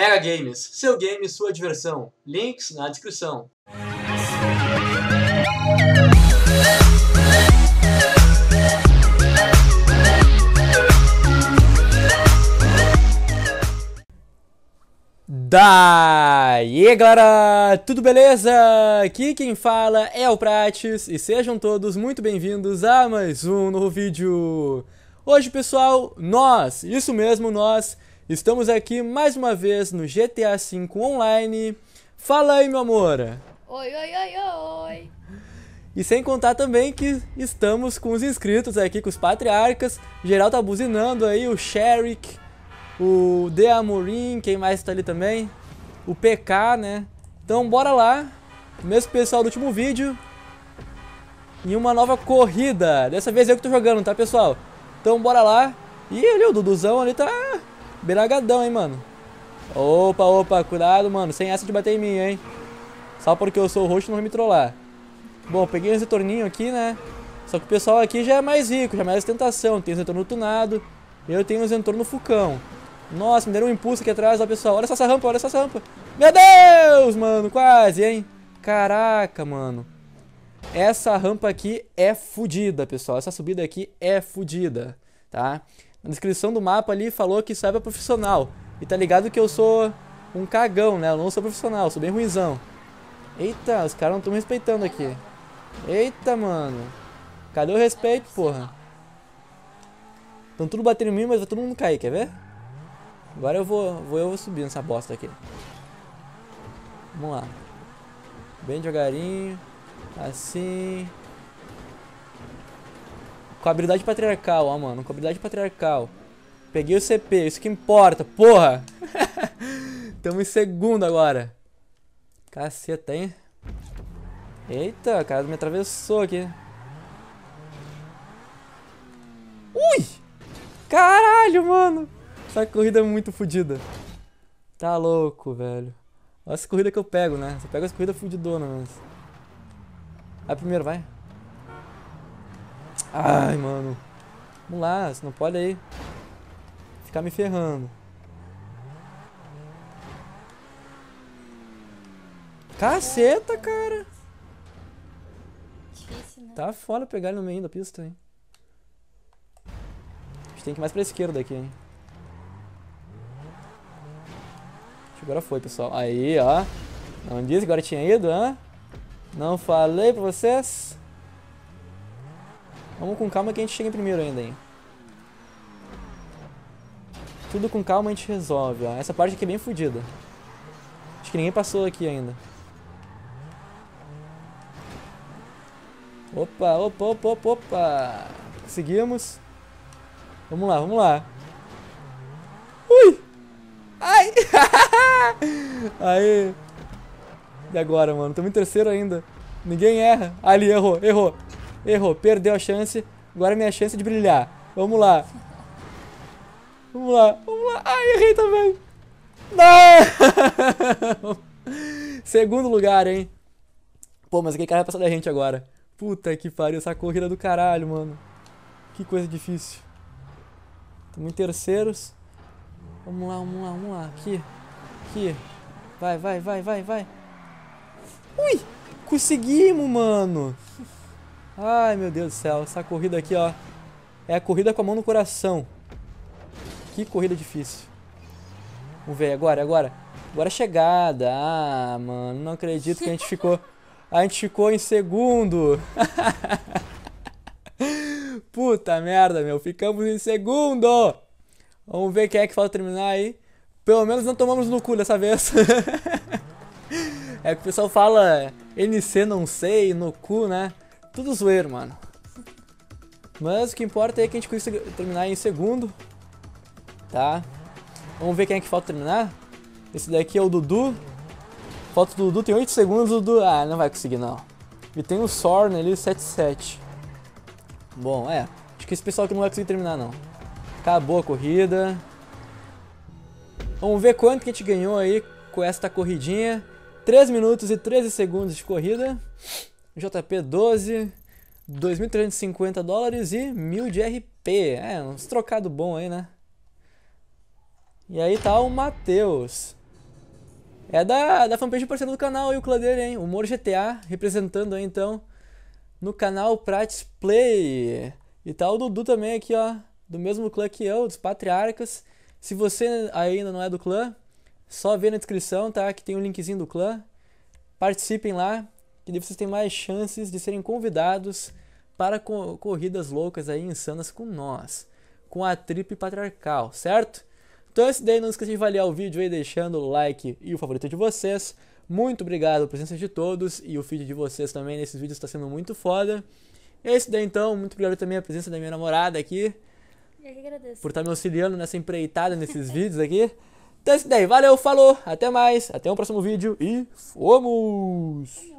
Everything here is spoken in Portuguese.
Mega Games, seu game, sua diversão. Links na descrição. Daí galera, tudo beleza? Aqui quem fala é o Prates e sejam todos muito bem-vindos a mais um novo vídeo. Hoje pessoal, nós, isso mesmo, nós Estamos aqui mais uma vez no GTA V Online. Fala aí, meu amor! Oi, oi, oi, oi! E sem contar também que estamos com os inscritos aqui, com os patriarcas. Geral tá buzinando aí, o Sherrick, o De Amorim, quem mais tá ali também? O PK, né? Então bora lá, mesmo pessoal do último vídeo, em uma nova corrida. Dessa vez eu que tô jogando, tá pessoal? Então bora lá. E ali o Duduzão ali tá Belagadão, hein, mano. Opa, opa, cuidado, mano. Sem essa de bater em mim, hein. Só porque eu sou roxo não vai me trollar. Bom, peguei esse torninho aqui, né? Só que o pessoal aqui já é mais rico, já é mais tentação. Tem o retorno tunado. Eu tenho o retorno fucão. Nossa, me deram um impulso aqui atrás, ó, pessoal. Olha só essa rampa, olha só essa rampa. Meu Deus, mano, quase, hein? Caraca, mano. Essa rampa aqui é fodida, pessoal. Essa subida aqui é fodida, tá? na descrição do mapa ali falou que saiba profissional. E tá ligado que eu sou um cagão, né? Eu não sou profissional, sou bem ruinzão. Eita, os caras não estão me respeitando aqui. Eita, mano. Cadê o respeito, porra? Estão tudo batendo em mim, mas vai tá todo mundo cair, quer ver? Agora eu vou, vou, eu vou subir nessa bosta aqui. Vamos lá. Bem devagarinho. Assim. Com habilidade patriarcal, ó, mano. Com habilidade patriarcal. Peguei o CP, isso que importa, porra! Tamo em segundo agora. Caceta, hein? Eita, o cara me atravessou aqui. Ui! Caralho, mano! Essa corrida é muito fodida. Tá louco, velho. Olha as corridas que eu pego, né? Você pega as corridas fudidonas. Mas... Vai primeiro, vai. Ah. Ai, mano. Vamos lá, você não pode aí ficar me ferrando. Caceta, cara. Né? Tá foda pegar ele no meio da pista, hein. A gente tem que ir mais pra esquerda aqui, hein. Agora foi, pessoal. Aí, ó. Não disse que agora tinha ido, hã? Não falei pra vocês? Vamos com calma que a gente chega em primeiro ainda, hein. Tudo com calma a gente resolve, ó. Essa parte aqui é bem fodida. Acho que ninguém passou aqui ainda. Opa, opa, opa, opa, opa. Conseguimos. Vamos lá, vamos lá. Ui! Ai! Aí. E agora, mano? Estamos em terceiro ainda. Ninguém erra. Ali, errou, errou. Errou, perdeu a chance. Agora é minha chance de brilhar. Vamos lá. Vamos lá, vamos lá. Ai, errei também. Não! Segundo lugar, hein? Pô, mas aquele cara vai passar da gente agora. Puta que pariu, essa corrida do caralho, mano. Que coisa difícil. Estamos em terceiros. Vamos lá, vamos lá, vamos lá. Aqui. Aqui. Vai, vai, vai, vai, vai. Ui! Conseguimos, mano! Ai, meu Deus do céu. Essa corrida aqui, ó. É a corrida com a mão no coração. Que corrida difícil. Vamos ver, agora, agora. Agora é chegada. Ah, mano, não acredito que a gente ficou... A gente ficou em segundo. Puta merda, meu. Ficamos em segundo. Vamos ver quem é que falta terminar aí. Pelo menos não tomamos no cu dessa vez. é que o pessoal fala NC não sei, no cu, né? Tudo zoeiro, mano. Mas o que importa é que a gente conseguiu terminar em segundo. Tá? Vamos ver quem é que falta terminar. Esse daqui é o Dudu. Falta o Dudu, tem 8 segundos, Dudu. Ah, não vai conseguir não. E tem o Sorn ali, 7-7. Bom, é. Acho que esse pessoal aqui não vai conseguir terminar não. Acabou a corrida. Vamos ver quanto que a gente ganhou aí com esta corridinha. 3 minutos e 13 segundos de corrida. JP12, 2.350 dólares e 1.000 de RP. É, uns trocado bom aí, né? E aí tá o Matheus. É da, da fanpage parceiro do canal e o clã dele, hein? Humor GTA, representando aí então no canal Prates Play. E tá o Dudu também aqui, ó, do mesmo clã que eu, dos Patriarcas. Se você ainda não é do clã, só vê na descrição, tá? Que tem o um linkzinho do clã. Participem lá que daí vocês têm mais chances de serem convidados para co corridas loucas aí insanas com nós, com a Trip Patriarcal, certo? Então é isso daí, não esqueça de avaliar o vídeo aí deixando o like e o favorito de vocês. Muito obrigado a presença de todos e o feed de vocês também nesses vídeos está sendo muito foda. É isso daí então, muito obrigado também a presença da minha namorada aqui. Eu que agradeço. Por estar tá me auxiliando nessa empreitada nesses vídeos aqui. Então é isso daí, valeu, falou, até mais, até o próximo vídeo e fomos!